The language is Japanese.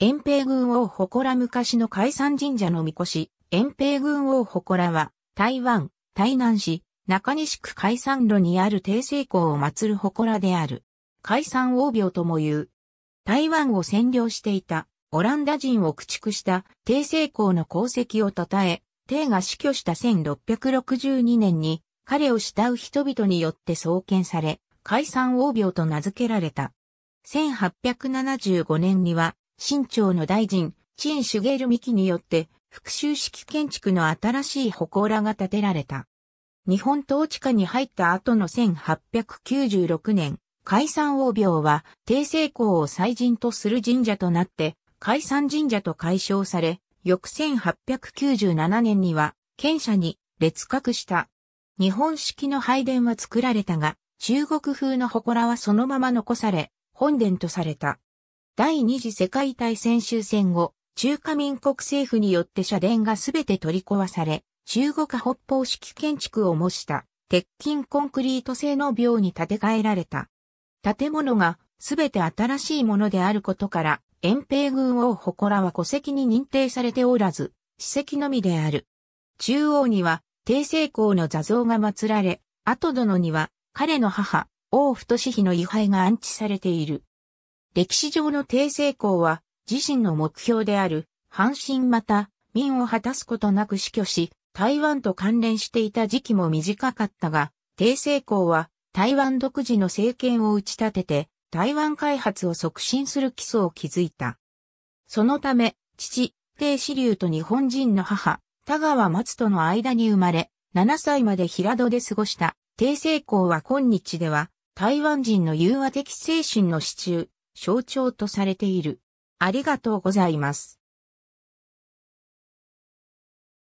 遠平軍王祠昔の海山神社の神輿、遠平軍王祠は、台湾、台南市、中西区海山路にある帝政公を祀る祠である。海山王廟とも言う。台湾を占領していた、オランダ人を駆逐した帝政公の功績を称え、帝が死去した1662年に、彼を慕う人々によって創建され、海山王廟と名付けられた。1875年には、新朝の大臣、陳茂美紀によって、復讐式建築の新しい祠が建てられた。日本統治下に入った後の1896年、解散王廟は、帝政公を祭神とする神社となって、解散神社と解消され、翌1897年には、県社に列閣した。日本式の拝殿は作られたが、中国風の祠はそのまま残され、本殿とされた。第二次世界大戦終戦後、中華民国政府によって社殿がすべて取り壊され、中国北方式建築を模した鉄筋コンクリート製の廟に建て替えられた。建物がすべて新しいものであることから、遠平軍王祠は戸籍に認定されておらず、史跡のみである。中央には、帝政公の座像が祀られ、後殿には、彼の母、王太志妃の位牌が安置されている。歴史上の帝政公は自身の目標である阪神また民を果たすことなく死去し、台湾と関連していた時期も短かったが、帝政公は台湾独自の政権を打ち立てて、台湾開発を促進する基礎を築いた。そのため、父、帝子流と日本人の母、田川松との間に生まれ、7歳まで平戸で過ごした、帝政公は今日では、台湾人の融和的精神の支柱、象徴とされている。ありがとうございます。